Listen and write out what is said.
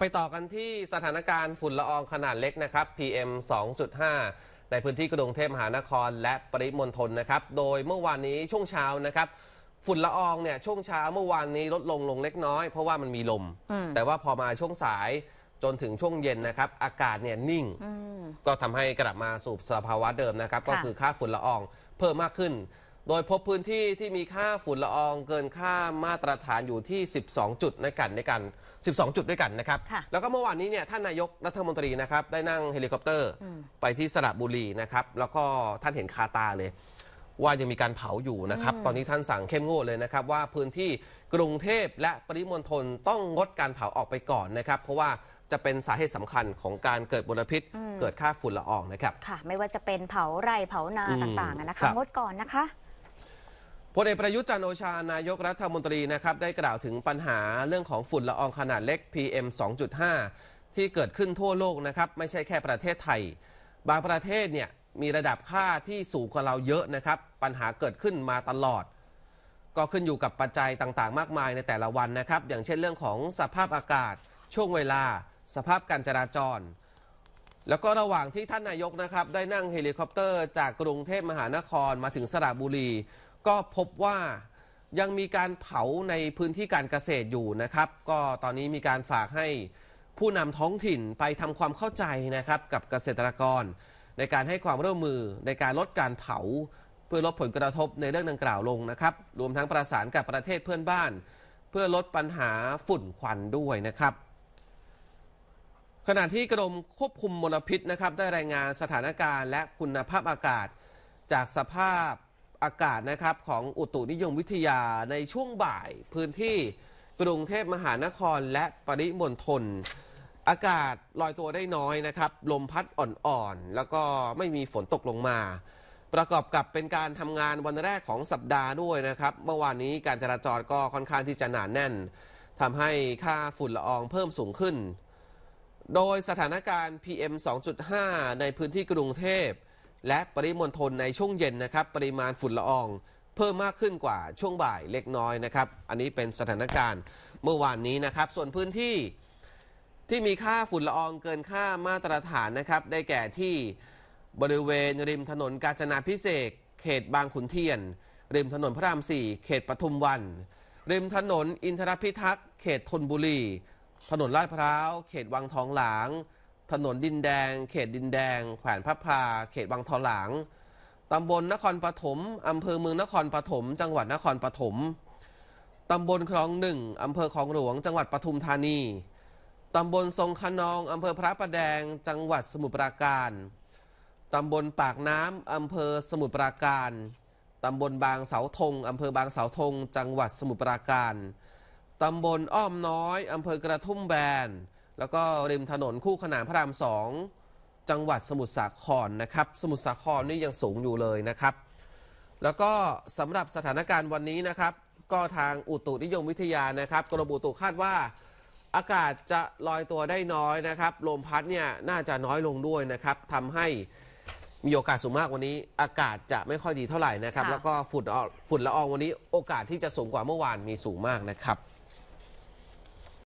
ไปต่อกันที่สถานการณ์ฝุ่นละอองขนาดเล็กนะครับ PM 2.5ในพื้นที่กรุงเทพมหานครและปริมณฑลนะครับ โดยเมื่อวานนี้ช่วงเช้านะครับฝุ่นละอองเนี่ยช่วงเช้าเมื่อวานนี้ลดลงลงเล็กน้อยเพราะว่ามันมีลม แต่ว่าพอมาช่วงสายจนถึงช่วงเย็นนะครับ อากาศเนี่ยนิ่งก็ทำให้กลับมาสู่สภาวะเดิมนะครับก็คือค่าฝุ่นละอองเพิ่มมากขึ้นโดยพบพื้นที่ที่มีค่าฝุ่นละออง เกินค่ามาตรฐานอยู่ที่ 12 จุดในกันในกัน12 จุดด้วยกันนะครับ แล้วก็เมื่อวานนี้เนี่ยท่านนายกรัฐมนตรีนะครับได้นั่งเฮลิคอปเตอร์ ไปที่สระบุรีนะครับ แล้วก็ท่านเห็นคาตาเลย ว่ายังมีการเผาอยู่นะครับ ตอนนี้ท่านสั่งเข้มงวดเลยนะครับ ว่าพื้นที่กรุงเทพและปริมณฑลต้องงดการเผาออกไปก่อนนะครับ เพราะว่าจะเป็นสาเหตุสำคัญของการเกิดุหพิษ เกิดค่าฝุ่นละอองนะครับ ค่ะไม่ว่าจะเป็นเผาไร่เผานาต่างๆนะคะงดก่อนนะคะพลเอกประยุทธ์จันโอชา นายกรัฐมนตรีนะครับได้กล่าวถึงปัญหาเรื่องของฝุ่นละอองขนาดเล็ก PM 2.5 ที่เกิดขึ้นทั่วโลกนะครับไม่ใช่แค่ประเทศไทย บางประเทศเนี่ยมีระดับค่าที่สูงกว่าเราเยอะนะครับปัญหาเกิดขึ้นมาตลอด ก็ขึ้นอยู่กับปัจจัยต่างๆ มากมายในแต่ละวันนะครับอย่างเช่นเรื่องของสภาพอากาศช่วงเวลาสภาพการจราจร แล้วก็ระหว่างที่ท่านนายกนะครับได้นั่งเฮลิคอปเตอร์จากกรุงเทพมหานครมาถึงสระบุรีก็พบว่ายังมีการเผาในพื้นที่การเกษตรอยู่นะครับ ก็ตอนนี้มีการฝากให้ผู้นำท้องถิ่นไปทำความเข้าใจนะครับกับเกษตรกร ในการให้ความร่วมมือในการลดการเผา เพื่อลดผลกระทบในเรื่องดังกล่าวลงนะครับรวมทั้งประสานกับประเทศเพื่อนบ้าน เพื่อลดปัญหาฝุ่นควันด้วยนะครับ ขณะที่กรมควบคุมมลพิษนะครับได้รายงานสถานการณ์และคุณภาพอากาศจากสภาพอากาศนะครับของอุตุนิยมวิทยาในช่วงบ่ายพื้นที่กรุงเทพมหานครและปริมณฑลอากาศลอยตัวได้น้อยนะครับ ลมพัดอ่อนๆแล้วก็ไม่มีฝนตกลงมา ประกอบกับเป็นการทำงานวันแรกของสัปดาห์ด้วยนะครับ เมื่อวานนี้การจราจรก็ค่อนข้างที่จะหนานแน่นทำให้ค่าฝุ่นละอองเพิ่มสูงขึ้น โดยสถานการณ์ PM 2.5 ในพื้นที่กรุงเทพและปริมณฑลในช่วงเย็นนะครับ ปริมาณฝุ่นละอองเพิ่มมากขึ้นกว่าช่วงบ่ายเล็กน้อยนะครับอันนี้เป็นสถานการณ์เมื่อวานนี้นะครับส่วนพื้นที่ ที่มีค่าฝุ่นละอองเกินค่ามาตรฐานนะครับ ได้แก่ที่บริเวณริมถนนกาญจนาพิเศษเขตบางขุนเทียน ริมถนนพระราม4เขตปทุมวัน ริมถนนอินทรพิทักษ์เขตธนบุรี ถนนลาดพร้าวเขตวังทองหลางถนนดินแดง เขตดินแดง แขวนพระพราเขตบางทอหลางตำบลนครปฐม อำเภอเมืองนครปฐม จังหวัดนครปฐม ตำบลคลองหนึ่งอำเภอคลองหลวง จังหวัดปทุมธานี ตำบลทรงขนอง อำเภอพระประแดง จังหวัดสมุทรปราการ ตำบลปากน้ำ อำเภอสมุทรปราการ ตำบลบางเสาธง อำเภอบางเสาธง จังหวัดสมุทรปราการ ตำบลอ้อมน้อย อำเภอกระทุ่มแบนแล้วก็ ริมถนนคู่ขนานพระรามสองจังหวัดสมุทรสาครนะครับสมุทรสาครนี่ ยังสูงอยู่เลยนะครับ แล้วก็สำหรับสถานการณ์วันนี้นะครับ ก็ทางอุตุนิยมวิทยานะครับกรมอุตุคาดว่า อากาศจะลอยตัวได้น้อยนะครับลมพัดเนี่ยน่าจะน้อยลงด้วยนะครับทำให้มีโอกาสสูงมากวันนี้ อากาศจะไม่ค่อยดีเท่าไหร่นะครับ แล้วก็ฝุ่นฝุ่นละอองวันนี้ โอกาสที่จะสูงกว่าเมื่อวานมีสูงมากนะครับ